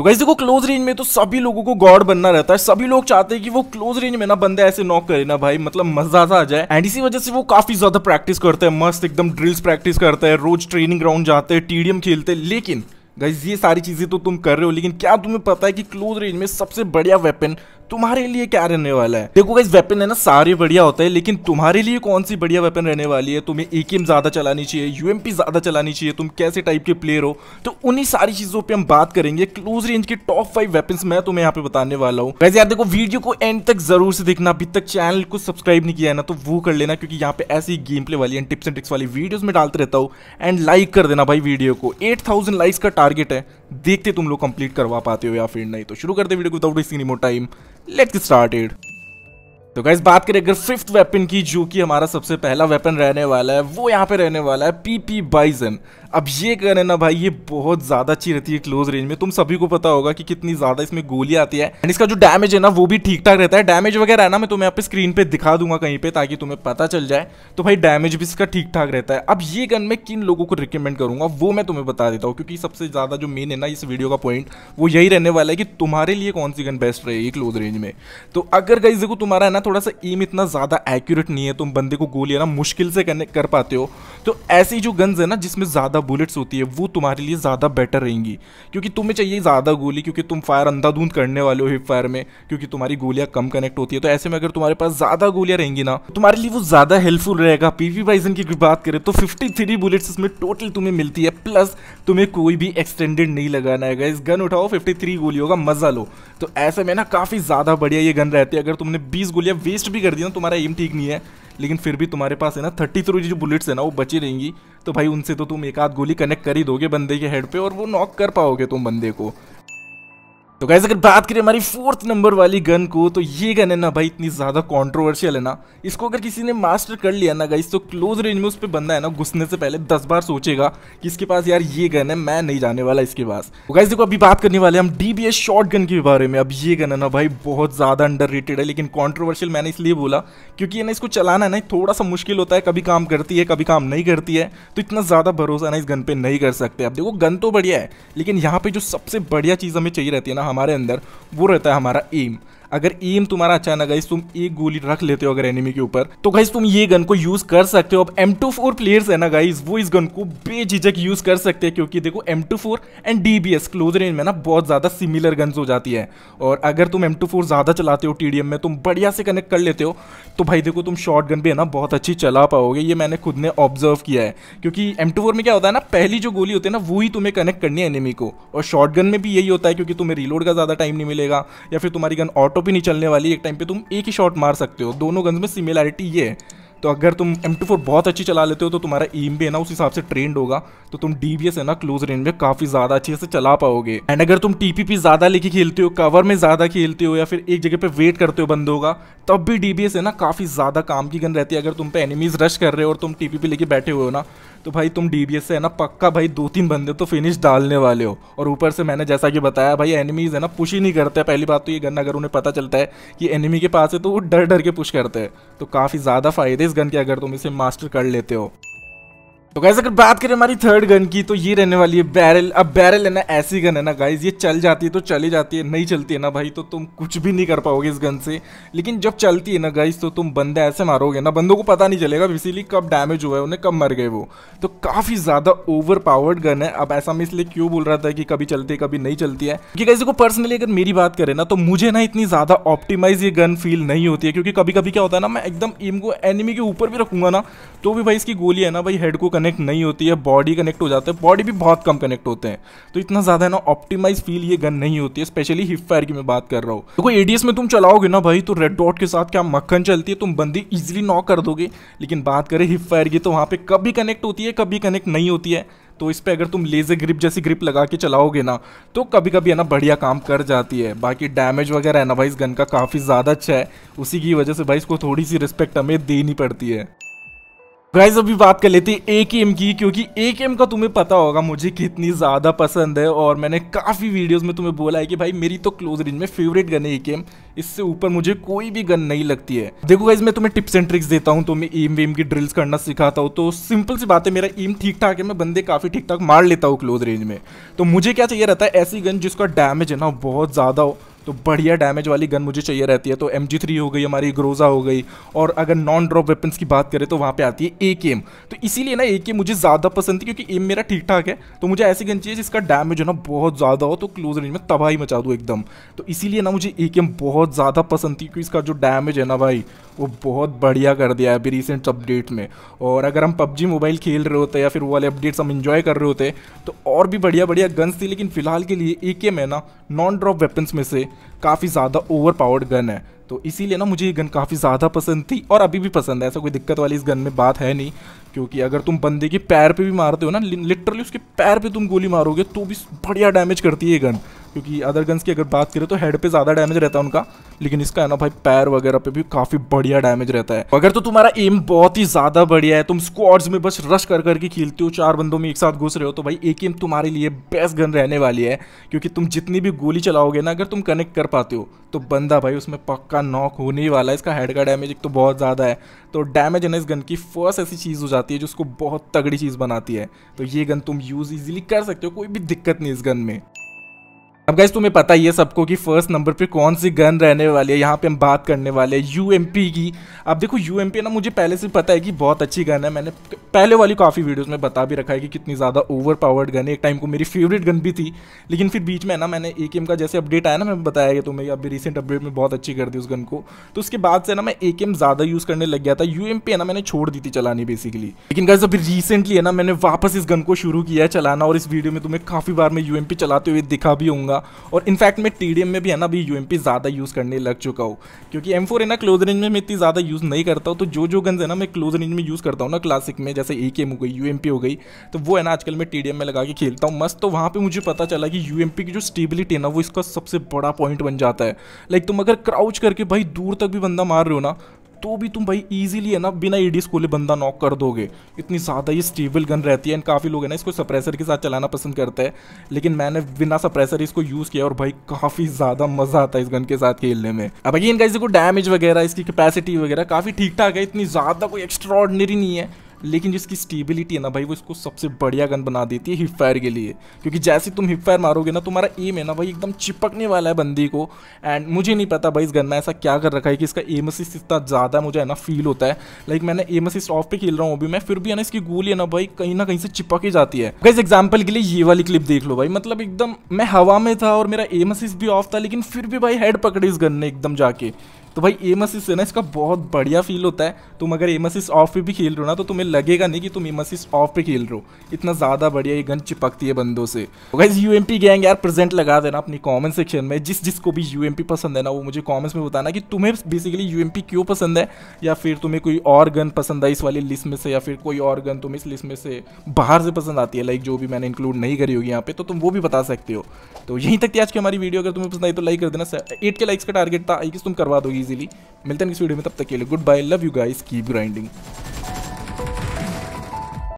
तो गाइज देखो close range में तो सभी लोगों को गॉड बनना रहता है सभी लोग चाहते हैं कि वो क्लोज रेंज में ना बंदा ऐसे नॉक करे ना भाई मतलब मजा आ जाए एंड इसी वजह से वो काफी ज्यादा प्रैक्टिस करते हैं मस्त एकदम ड्रिल्स प्रैक्टिस करते हैं रोज ट्रेनिंग ग्राउंड जाते हैं टीडीएम खेलते हैं लेकिन गाइज ये सारी चीज़ें तो तुम कर रहे हो लेकिन क्या तुम्हें पता है कि क्लोज रेंज में सबसे बढ़िया वेपन तुम्हारे लिए क्या रहने वाला है देखो इस वेपन है ना सारे बढ़िया होता है लेकिन तुम्हारे लिए कौन सी बढ़िया वेपन रहने वाली है तुम्हें एकेम ज्यादा चलानी चाहिए यूएमपी ज्यादा चलानी चाहिए तुम कैसे टाइप के प्लेयर हो तो उन्हीं सारी चीजों पर हम बात करेंगे क्लोज रेंज के टॉप फाइव वेपन मैं तुम्हें यहाँ पे बताने वाला हूँ वैसे यार देखो वीडियो को एंड तक जरूर से देखना अभी तक चैनल को सब्सक्राइब नहीं किया है ना तो वो कर लेना क्योंकि यहाँ पे ऐसी गेम प्ले वाली टिप्स एंड ट्रिक्स वाली वीडियोस में डालते रहता हूँ एंड लाइक कर देना भाई वीडियो को 8000 लाइक्स का टारगेट है देखते तुम लोग कंप्लीट करवा पाते हो या फिर नहीं तो शुरू करते वीडियो को without wasting more time Let's get started. तो गाइज बात करें अगर फिफ्थ वेपन की जो कि हमारा सबसे पहला वेपन रहने वाला है वो यहाँ पे रहने वाला है पीपी पी बाइजन अब ये कह रहे ना भाई ये बहुत ज़्यादा अच्छी रहती है क्लोज रेंज में तुम सभी को पता होगा कि कितनी ज़्यादा इसमें गोली आती है एंड इसका जो डैमेज है ना वो भी ठीक ठाक रहता है डैमेज वगैरह ना मैं तुम्हें आप स्क्रीन पे दिखा दूंगा कहीं पे ताकि तुम्हें पता चल जाए तो भाई डैमेज भी इसका ठीक ठाक रहता है अब ये गन मैं किन लोगों को रिकमेंड करूंगा वो मैं तुम्हें बता देता हूँ क्योंकि सबसे ज़्यादा जो मेन है ना इस वीडियो का पॉइंट वो यही रहने वाला है कि तुम्हारे लिए कौन सी गन बेस्ट रहेगी क्लोज रेंज में तो अगर गाइज देखो तुम्हारा है ना थोड़ा सा एम इतना ज़्यादा एक्यूरेट नहीं है तुम बंदे को गोली ना मुश्किल से करने कर पाते हो तो ऐसी जो गन्स है ना जिसमें ज़्यादा बुलेट्स होती है वो तुम्हारे लिए ज़्यादा बेटर रहेंगी क्योंकि तुम्हें चाहिए ज़्यादा गोली क्योंकि तुम फायर अंधाधुंध करने वाले हो हिप फायर में क्योंकि तुम्हारी गोलियाँ कम कनेक्ट होती है तो ऐसे में अगर तुम्हारे पास ज़्यादा गोलियाँ रहेंगी ना तो तुम्हारे लिए वो ज़्यादा हेल्पफुल रहेगा पीवी बाइजन की बात करें तो फिफ्टी बुलेट्स इसमें टोटल तुम्हें मिलती है प्लस तुम्हें कोई भी एक्सटेंडेड नहीं लगाना है इस गन उठाओ फिफ्टी गोली होगा मज़ा लो तो ऐसे में ना काफ़ी ज़्यादा बढ़िया ये गन रहती है अगर तुमने 20 गोलियां वेस्ट भी कर दी ना तुम्हारा एम ठीक नहीं है लेकिन फिर भी तुम्हारे पास है ना थर्टी थ्रू जो बुलेट्स है ना वो बची रहेंगी तो भाई उनसे तो तुम एक आध गोली कनेक्ट कर ही दोगे बंदे के हेड पे और वो नॉक कर पाओगे तुम बंदे को तो गैस अगर बात करें हमारी फोर्थ नंबर वाली गन को तो ये गन है ना भाई इतनी ज़्यादा कॉन्ट्रोवर्शियल है ना इसको अगर किसी ने मास्टर कर लिया ना गाइस तो क्लोज रेंज में उस पर बंदा है ना घुसने से पहले दस बार सोचेगा कि इसके पास यार ये गन है मैं नहीं जाने वाला इसके पास तो गैस देखो अभी बात करने वाले हम डी बी गन के बारे में अब ये गन है ना भाई बहुत ज़्यादा अंडर है लेकिन कॉन्ट्रोवर्शियल मैंने इसलिए बोला क्योंकि ना इसको चलाना है ना थोड़ा सा मुश्किल होता है कभी काम करती है कभी काम नहीं करती है तो इतना ज़्यादा भरोसा ना इस गन पर नहीं कर सकते अब देखो गन तो बढ़िया है लेकिन यहाँ पर जो सबसे बढ़िया चीज़ हमें चाहिए रहती है ना हमारे अंदर वो रहता है हमारा एम अगर एम तुम्हारा अच्छा ना गाइस तुम एक गोली रख लेते हो अगर एनिमी के ऊपर तो गाइस तुम ये गन को यूज कर सकते हो अब एम टू फोर प्लेयर्स है ना गाइस वो इस गन को बेझिझक यूज कर सकते हैं क्योंकि देखो M two four and D B S close range में ना बहुत ज्यादा सिमिलर गन्स हो जाती है और अगर तुम एम टू फोर ज्यादा चलाते हो टी डी एम में तुम बढ़िया से कनेक्ट कर लेते हो तो भाई देखो तुम शॉर्ट गन भी है ना बहुत अच्छी चला पाओगे ये मैंने खुद ने ऑब्जर्व किया है क्योंकि एम टू फोर में क्या होता है ना पहली जो गोली होती है ना वो ही तुम्हें कनेक्ट करनी है एनिमी को और शॉर्ट गन में भी यही होता है क्योंकि तुम्हें रिलोड का ज्यादा टाइम नहीं मिलेगा या फिर तुम्हारी गन ऑटो ऑटो भी नहीं चलने वाली एक टाइम पे तुम एक ही शॉट मार सकते हो दोनों गन्स में सिमिलैरिटी ये है तो अगर तुम एम टू फोर बहुत अच्छी चला लेते हो तो तुम्हारा एम भी है ना उस हिसाब से ट्रेंड होगा तो तुम डी बी एस है ना क्लोज रेंज में काफी ज्यादा अच्छे से चला पाओगे एंड अगर तुम टी पी पी ज्यादा लेके खेलते हो कवर में ज्यादा खेलते हो या फिर एक जगह पे वेट करते हो बंद होगा तब भी डी बी एस है ना काफी ज्यादा काम की गन रहती है अगर तुम पे एनिमीज रश कर रहे हो और तुम टी पी पी लेके बैठे हुए हो ना तो भाई तुम डी से है ना पक्का भाई दो तीन बंदे तो फिनिश डालने वाले हो और ऊपर से मैंने जैसा कि बताया भाई एनिमीज़ है ना पुश ही नहीं करते पहली बात तो ये गन अगर उन्हें पता चलता है कि एनिमी के पास है तो वो डर डर के पुश करते हैं तो काफ़ी ज़्यादा फ़ायदे इस गन के अगर तुम इसे मास्टर कर लेते हो तो गाइज अगर बात करें हमारी थर्ड गन की तो ये रहने वाली है बैरल अब बैरल है ना ऐसी गन है ना गाइज ये चल जाती है तो चली जाती है नहीं चलती है ना भाई तो तुम कुछ भी नहीं कर पाओगे इस गन से लेकिन जब चलती है ना गाइज तो तुम बंदे ऐसे मारोगे ना बंदों को पता नहीं चलेगा इसीलिए कब डैमेज हुआ है उन्हें कब मर गए वो तो काफ़ी ज़्यादा ओवर पावर्ड गन है अब ऐसा मैं इसलिए क्यों बोल रहा था कि कभी चलती है कभी नहीं चलती है क्योंकि गाइज को पर्सनली अगर मेरी बात करें ना तो मुझे ना इतनी ज़्यादा ऑप्टिमाइज ये गन फील नहीं होती है क्योंकि कभी कभी क्या होता है ना मैं एकदम एम को एनिमी के ऊपर भी रखूंगा ना तो भी भाई इसकी गोली है ना भाई हेड को कनेक्ट नहीं होती है बॉडी कनेक्ट हो जाता है बॉडी भी बहुत कम कनेक्ट होते हैं तो इतना ज़्यादा है ना ऑप्टिमाइज फील ये गन नहीं होती है स्पेशली हिप फायर की मैं बात कर रहा हूँ देखो एडीएस में तुम चलाओगे ना भाई तो रेड डॉट के साथ क्या मक्खन चलती है तुम बंदी इजिली नॉक कर दोगे लेकिन बात करें हिप फायर की तो वहाँ पर कभी कनेक्ट होती है कभी कनेक्ट नहीं होती है तो इस पर अगर तुम लेज़र ग्रिप जैसी ग्रिप लगा के चलाओगे ना तो कभी कभी है ना बढ़िया काम कर जाती है बाकी डैमेज वगैरह है ना भाई इस गन का काफ़ी ज़्यादा अच्छा है उसी की वजह से भाई इसको थोड़ी सी रिस्पेक्ट हमें देनी पड़ती है गाइज अभी बात कर लेते हैं ए के एम की क्योंकि ए के एम का तुम्हें पता होगा मुझे कितनी ज़्यादा पसंद है और मैंने काफ़ी वीडियोस में तुम्हें बोला है कि भाई मेरी तो क्लोज रेंज में फेवरेट गन है ए के एम इससे ऊपर मुझे कोई भी गन नहीं लगती है देखो गाइज मैं तुम्हें टिप्स एंड ट्रिक्स देता हूँ तुम्हें तो एम वेम की ड्रिल्स करना सिखाता हूँ तो सिंपल सी बात है मेरा एम ठीक ठाक है मैं बंदे काफ़ी ठीक ठाक मार लेता हूँ क्लोज रेंज में तो मुझे क्या चाहिए रहता है ऐसी गन जिसका डैमेज है ना बहुत ज़्यादा हो तो बढ़िया डैमेज वाली गन मुझे चाहिए रहती है तो एम जी हो गई हमारी ग्रोज़ा हो गई और अगर नॉन ड्रॉप वेपन्स की बात करें तो वहाँ पे आती है ए के एम तो इसीलिए ना ए के मुझे ज़्यादा पसंद थी क्योंकि एम मेरा ठीक ठाक है तो मुझे ऐसी गन चाहिए जिसका डैमेज है ना बहुत ज़्यादा हो तो क्लोज रेंज में तबाही मचा दूँ एकदम तो इसीलिए ना मुझे ए के एम बहुत ज़्यादा पसंद थी क्योंकि इसका जो डैमेज है ना भाई वो बहुत बढ़िया कर दिया है अभी रिसेंट अपडेट में और अगर हम पबजी मोबाइल खेल रहे होते या फिर वो वाले अपडेट्स हम इन्जॉय कर रहे होते तो और भी बढ़िया बढ़िया गन्स थी लेकिन फिलहाल के लिए ए में ना नॉन ड्रॉप वेपन्स में से काफ़ी ज़्यादा ओवर पावर्ड गन है तो इसीलिए ना मुझे ये गन काफ़ी ज़्यादा पसंद थी और अभी भी पसंद है ऐसा कोई दिक्कत वाली इस गन में बात है नहीं क्योंकि अगर तुम बंदे के पैर पे भी मारते हो ना लिटरली उसके पैर पे तुम गोली मारोगे तो भी बढ़िया डैमेज करती है ये गन क्योंकि अदर गन्स की अगर बात करें तो हेड पे ज़्यादा डैमेज रहता है उनका लेकिन इसका है ना भाई पैर वगैरह पे भी काफ़ी बढ़िया डैमेज रहता है अगर तो तुम्हारा एम बहुत ही ज़्यादा बढ़िया है तुम स्क्वाड्स में बस रश कर करके खेलते हो चार बंदों में एक साथ घुस रहे हो तो भाई एक एम तुम्हारे लिए बेस्ट गन रहने वाली है क्योंकि तुम जितनी भी गोली चलाओगे ना अगर तुम कनेक्ट कर पाते हो तो बंदा भाई उसमें पक्का नॉक होने ही वाला है इसका हेड का डैमेज एक तो बहुत ज़्यादा है तो डैमेज है ना इस गन की फर्स्ट ऐसी चीज़ हो जाती है जो उसको बहुत तगड़ी चीज़ बनाती है तो ये गन तुम यूज़ ईजिली कर सकते हो कोई भी दिक्कत नहीं इस गन में अब गैस तुम्हें पता ही है सबको कि फर्स्ट नंबर पे कौन सी गन रहने वाली है यहाँ पे हम बात करने वाले हैं यू की अब देखो यू ना मुझे पहले से पता है कि बहुत अच्छी गन है मैंने पहले वाली काफ़ी वीडियोस में बता भी रखा है कि कितनी ज़्यादा ओवर पावर्ड गन है एक टाइम को मेरी फेवरेट गन भी थी लेकिन फिर बीच में ना मैंने ए का जैसे अपडेट आया ना मैं बताया गया तुम्हें अभी रिसेंट अपडेट में बहुत अच्छी कर दी उस गन को तो उसके बाद से ना मैं ए ज़्यादा यूज़ करने लग गया था यू है ना मैंने छोड़ दी थी चलानी बेसिकली लेकिन गैस अभी रिसेंटली है ना मैंने वापस इस गन को शुरू किया है चलाना और इस वीडियो में तुम्हें काफ़ी बार मैं यू चलाते हुए दिखा भी हूँ होगा और इनफैक्ट मैं टी में भी है ना अभी यू ज़्यादा यूज़ करने लग चुका हूँ क्योंकि एम है ना क्लोज रेंज में मैं इतनी ज़्यादा यूज़ नहीं करता हूँ तो जो जो गन्स है ना मैं क्लोज रेंज में यूज़ करता हूँ ना क्लासिक में जैसे ए हो गई यू हो गई तो वो है ना आजकल मैं टी में लगा के खेलता हूँ मस्त तो वहाँ पर मुझे पता चला कि यू की जो स्टेबिलिटी है ना वो इसका सबसे बड़ा पॉइंट बन जाता है लाइक तुम अगर क्राउच करके भाई दूर तक भी बंदा मार रहे हो ना तो भी तुम भाई इजीली है ना बिना ईडी e स्कूल बंदा नॉक कर दोगे इतनी ज़्यादा ये स्टेबल गन रहती है एंड काफ़ी लोग है ना इसको सप्रेसर के साथ चलाना पसंद करते हैं लेकिन मैंने बिना सप्रेसर इसको यूज़ किया और भाई काफ़ी ज़्यादा मज़ा आता है इस गन के साथ खेलने में अब अगेन इनका इसको डैमेज वगैरह इसकी कैपेसिटी वगैरह काफ़ी ठीक ठाक है इतनी ज़्यादा कोई एक्स्ट्रॉडनरी नहीं है लेकिन जिसकी स्टेबिलिटी है ना भाई वो इसको सबसे बढ़िया गन बना देती है हिप फायर के लिए क्योंकि जैसे तुम हिप फायर मारोगे ना तुम्हारा एम है ना भाई एकदम चिपकने वाला है बंदी को एंड मुझे नहीं पता भाई इस गन में ऐसा क्या कर रखा है कि इसका एम असिस्ट इतना ज़्यादा मुझे है ना फील होता है लाइक मैंने एम असिस्ट ऑफ पे खेल रहा हूँ अभी मैं फिर भी है ना इसकी गोली है ना भाई कहीं ना कहीं से चिपक ही जाती है गैस एग्जाम्पल के लिए ये वाली क्लिप देख लो भाई मतलब एकदम मैं हवा में था और मेरा एम असिस्ट भी ऑफ था लेकिन फिर भी भाई हेड पकड़ी इस गन ने एकदम जाके तो भाई एम असिस है ना इसका बहुत बढ़िया फील होता है तुम अगर एम असिस ऑफ पे भी खेल रहे हो ना तो तुम्हें लगेगा नहीं कि तुम एमसिस ऑफ पे खेल रहे हो इतना ज़्यादा बढ़िया ये गन चिपकती है बंदों से तो गाइज यू गैंग यार प्रेजेंट लगा देना अपनी कॉमेंट सेक्शन में जिस जिसको भी यू पसंद है ना वो मुझे कॉमेंट्स में बताना कि तुम्हें बेसिकली यू क्यों पसंद है या फिर तुम्हें कोई और गन पसंद है इस वाली लिस्ट में से या फिर कोई और गन तुम्हें इस लिस्ट में से बाहर से पसंद आती है लाइक जो भी मैंने इंक्लूड नहीं करी होगी यहाँ पे तो तुम वो भी बता सकते हो तो यहीं तक थी आज की हमारी वीडियो अगर तुम्हें पसंद आई तो लाइक कर देना एट के लाइक्स का टारगेट था आई किस तुम करवा दोगी इजीली मिलते हैं इस वीडियो में तब तक के लिए goodbye love you guys keep grinding